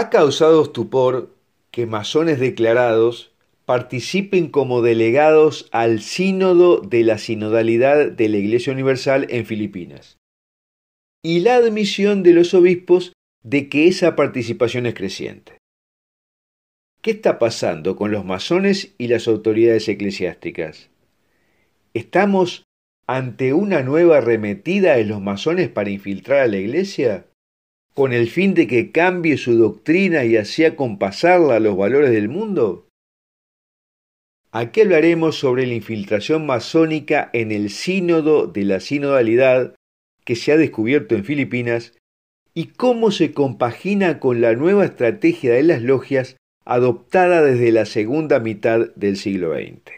ha causado estupor que masones declarados participen como delegados al sínodo de la sinodalidad de la Iglesia Universal en Filipinas y la admisión de los obispos de que esa participación es creciente. ¿Qué está pasando con los masones y las autoridades eclesiásticas? ¿Estamos ante una nueva arremetida de los masones para infiltrar a la Iglesia? con el fin de que cambie su doctrina y así acompasarla a los valores del mundo? Aquí hablaremos sobre la infiltración masónica en el sínodo de la sinodalidad que se ha descubierto en Filipinas y cómo se compagina con la nueva estrategia de las logias adoptada desde la segunda mitad del siglo XX.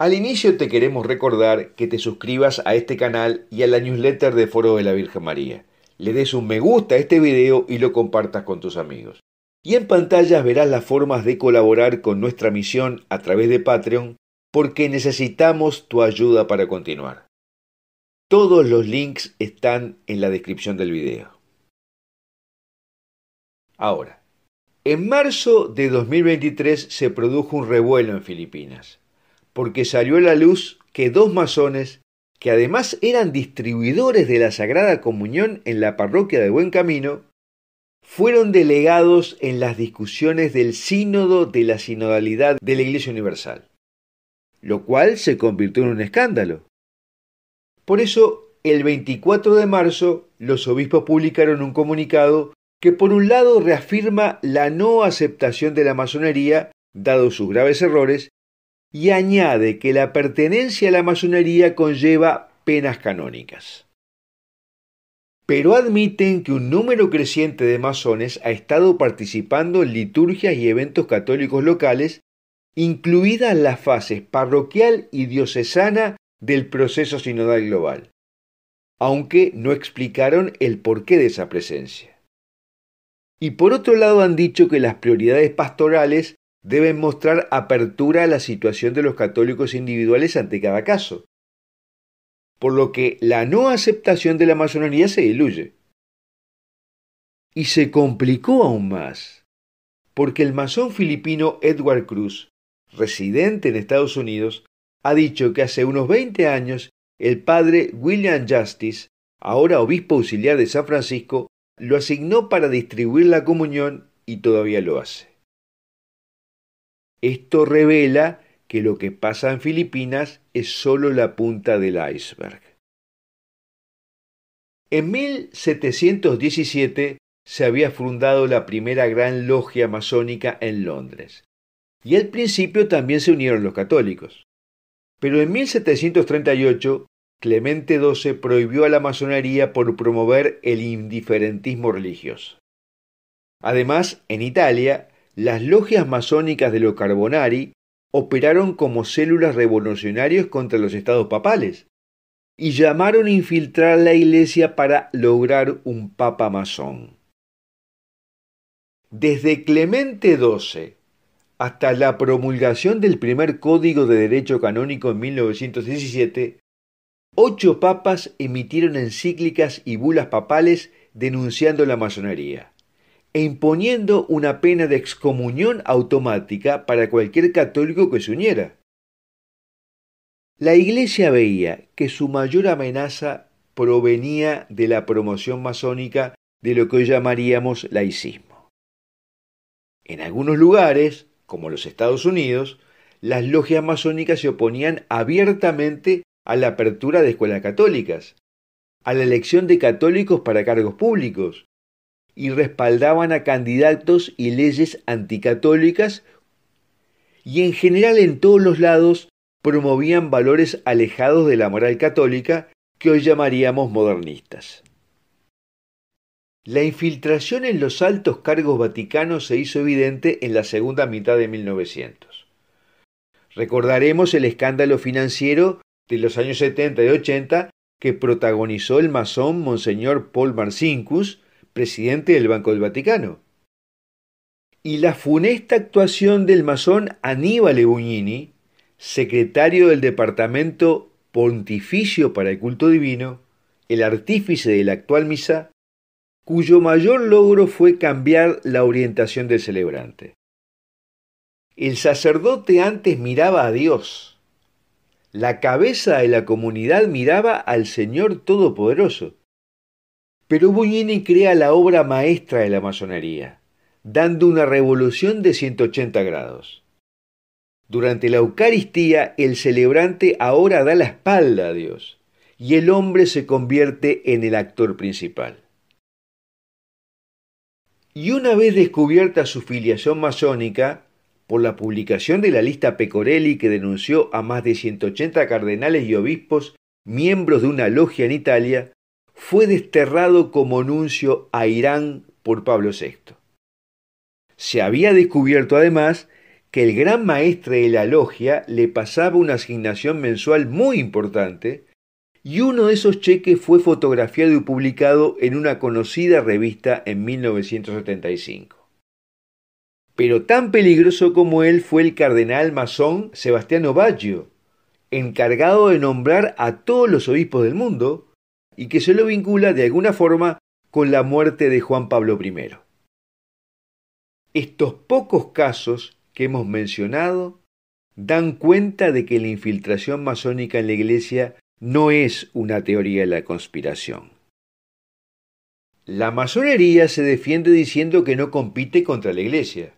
Al inicio te queremos recordar que te suscribas a este canal y a la newsletter de Foro de la Virgen María. Le des un me gusta a este video y lo compartas con tus amigos. Y en pantallas verás las formas de colaborar con nuestra misión a través de Patreon porque necesitamos tu ayuda para continuar. Todos los links están en la descripción del video. Ahora, en marzo de 2023 se produjo un revuelo en Filipinas porque salió a la luz que dos masones, que además eran distribuidores de la Sagrada Comunión en la parroquia de Buen Camino, fueron delegados en las discusiones del sínodo de la sinodalidad de la Iglesia Universal, lo cual se convirtió en un escándalo. Por eso, el 24 de marzo, los obispos publicaron un comunicado que por un lado reafirma la no aceptación de la masonería, dado sus graves errores, y añade que la pertenencia a la masonería conlleva penas canónicas. Pero admiten que un número creciente de masones ha estado participando en liturgias y eventos católicos locales, incluidas las fases parroquial y diocesana del proceso sinodal global, aunque no explicaron el porqué de esa presencia. Y por otro lado han dicho que las prioridades pastorales deben mostrar apertura a la situación de los católicos individuales ante cada caso, por lo que la no aceptación de la masonería se diluye. Y se complicó aún más, porque el masón filipino Edward Cruz, residente en Estados Unidos, ha dicho que hace unos 20 años el padre William Justice, ahora obispo auxiliar de San Francisco, lo asignó para distribuir la comunión y todavía lo hace. Esto revela que lo que pasa en Filipinas es solo la punta del iceberg. En 1717 se había fundado la primera gran logia masónica en Londres, y al principio también se unieron los católicos. Pero en 1738 Clemente XII prohibió a la masonería por promover el indiferentismo religioso. Además, en Italia, las logias masónicas de los Carbonari operaron como células revolucionarias contra los estados papales y llamaron a infiltrar la iglesia para lograr un papa masón. Desde Clemente XII hasta la promulgación del primer Código de Derecho Canónico en 1917, ocho papas emitieron encíclicas y bulas papales denunciando la masonería e imponiendo una pena de excomunión automática para cualquier católico que se uniera. La Iglesia veía que su mayor amenaza provenía de la promoción masónica de lo que hoy llamaríamos laicismo. En algunos lugares, como los Estados Unidos, las logias masónicas se oponían abiertamente a la apertura de escuelas católicas, a la elección de católicos para cargos públicos, y respaldaban a candidatos y leyes anticatólicas y en general en todos los lados promovían valores alejados de la moral católica que hoy llamaríamos modernistas. La infiltración en los altos cargos vaticanos se hizo evidente en la segunda mitad de 1900. Recordaremos el escándalo financiero de los años 70 y 80 que protagonizó el masón Monseñor Paul Marcinkus, presidente del Banco del Vaticano. Y la funesta actuación del masón Aníbal lebuñini secretario del Departamento Pontificio para el Culto Divino, el artífice de la actual misa, cuyo mayor logro fue cambiar la orientación del celebrante. El sacerdote antes miraba a Dios. La cabeza de la comunidad miraba al Señor Todopoderoso. Pero Buñini crea la obra maestra de la masonería, dando una revolución de 180 grados. Durante la Eucaristía, el celebrante ahora da la espalda a Dios y el hombre se convierte en el actor principal. Y una vez descubierta su filiación masónica, por la publicación de la lista Pecorelli que denunció a más de 180 cardenales y obispos, miembros de una logia en Italia, fue desterrado como nuncio a Irán por Pablo VI. Se había descubierto además que el gran maestre de la logia le pasaba una asignación mensual muy importante y uno de esos cheques fue fotografiado y publicado en una conocida revista en 1975. Pero tan peligroso como él fue el cardenal masón Sebastiano Baggio, encargado de nombrar a todos los obispos del mundo, y que se lo vincula de alguna forma con la muerte de Juan Pablo I. Estos pocos casos que hemos mencionado dan cuenta de que la infiltración masónica en la Iglesia no es una teoría de la conspiración. La masonería se defiende diciendo que no compite contra la Iglesia,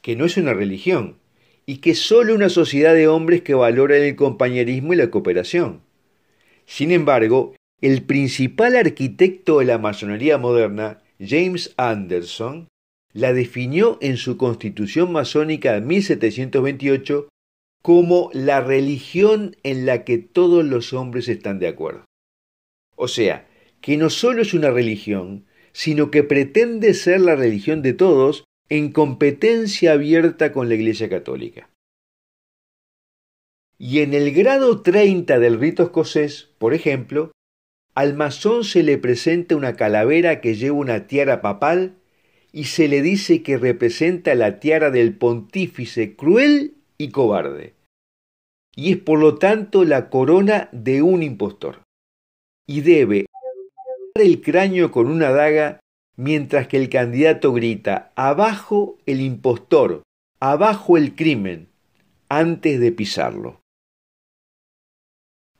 que no es una religión, y que es solo una sociedad de hombres que valora el compañerismo y la cooperación. Sin embargo, el principal arquitecto de la masonería moderna, James Anderson, la definió en su constitución masónica de 1728 como la religión en la que todos los hombres están de acuerdo. O sea, que no solo es una religión, sino que pretende ser la religión de todos en competencia abierta con la Iglesia Católica. Y en el grado 30 del rito escocés, por ejemplo, al masón se le presenta una calavera que lleva una tiara papal y se le dice que representa la tiara del pontífice cruel y cobarde, y es por lo tanto la corona de un impostor, y debe el cráneo con una daga mientras que el candidato grita abajo el impostor, abajo el crimen, antes de pisarlo.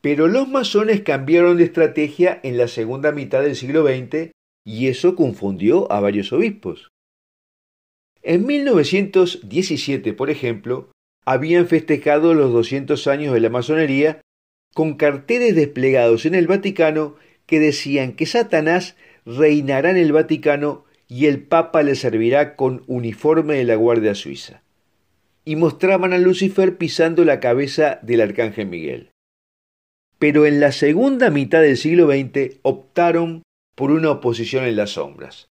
Pero los masones cambiaron de estrategia en la segunda mitad del siglo XX y eso confundió a varios obispos. En 1917, por ejemplo, habían festejado los 200 años de la masonería con carteles desplegados en el Vaticano que decían que Satanás reinará en el Vaticano y el Papa le servirá con uniforme de la Guardia Suiza. Y mostraban a Lucifer pisando la cabeza del Arcángel Miguel pero en la segunda mitad del siglo XX optaron por una oposición en las sombras,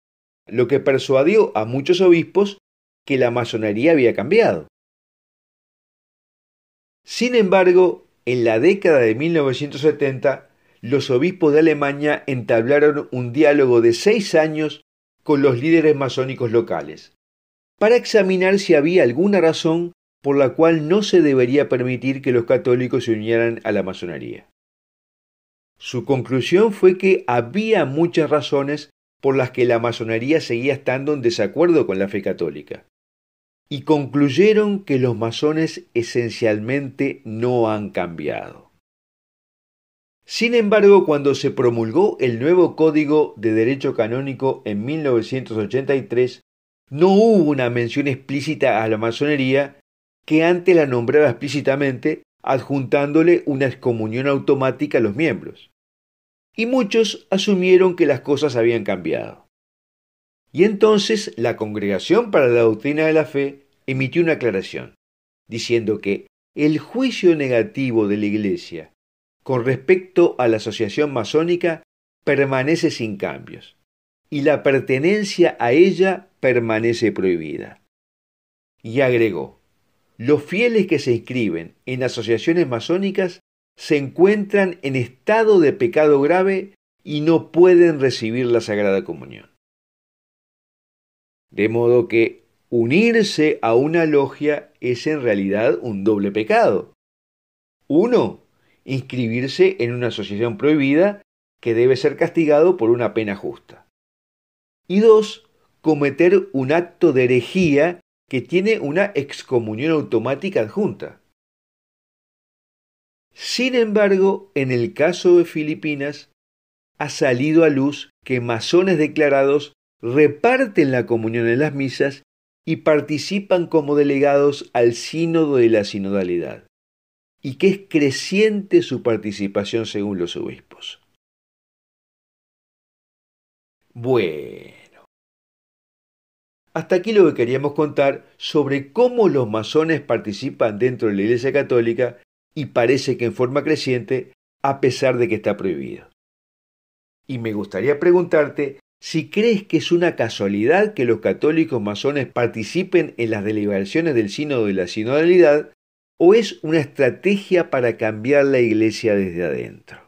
lo que persuadió a muchos obispos que la masonería había cambiado. Sin embargo, en la década de 1970, los obispos de Alemania entablaron un diálogo de seis años con los líderes masónicos locales, para examinar si había alguna razón por la cual no se debería permitir que los católicos se unieran a la masonería. Su conclusión fue que había muchas razones por las que la masonería seguía estando en desacuerdo con la fe católica. Y concluyeron que los masones esencialmente no han cambiado. Sin embargo, cuando se promulgó el nuevo Código de Derecho Canónico en 1983, no hubo una mención explícita a la masonería que antes la nombraba explícitamente adjuntándole una excomunión automática a los miembros. Y muchos asumieron que las cosas habían cambiado. Y entonces la Congregación para la Doctrina de la Fe emitió una aclaración, diciendo que el juicio negativo de la Iglesia con respecto a la asociación masónica permanece sin cambios y la pertenencia a ella permanece prohibida. Y agregó, los fieles que se inscriben en asociaciones masónicas se encuentran en estado de pecado grave y no pueden recibir la Sagrada Comunión. De modo que unirse a una logia es en realidad un doble pecado. Uno, inscribirse en una asociación prohibida que debe ser castigado por una pena justa. Y dos, cometer un acto de herejía que tiene una excomunión automática adjunta. Sin embargo, en el caso de Filipinas, ha salido a luz que masones declarados reparten la comunión en las misas y participan como delegados al sínodo de la sinodalidad, y que es creciente su participación según los obispos. Bueno. Hasta aquí lo que queríamos contar sobre cómo los masones participan dentro de la Iglesia Católica y parece que en forma creciente a pesar de que está prohibido. Y me gustaría preguntarte si crees que es una casualidad que los católicos masones participen en las deliberaciones del sínodo y la sinodalidad o es una estrategia para cambiar la iglesia desde adentro.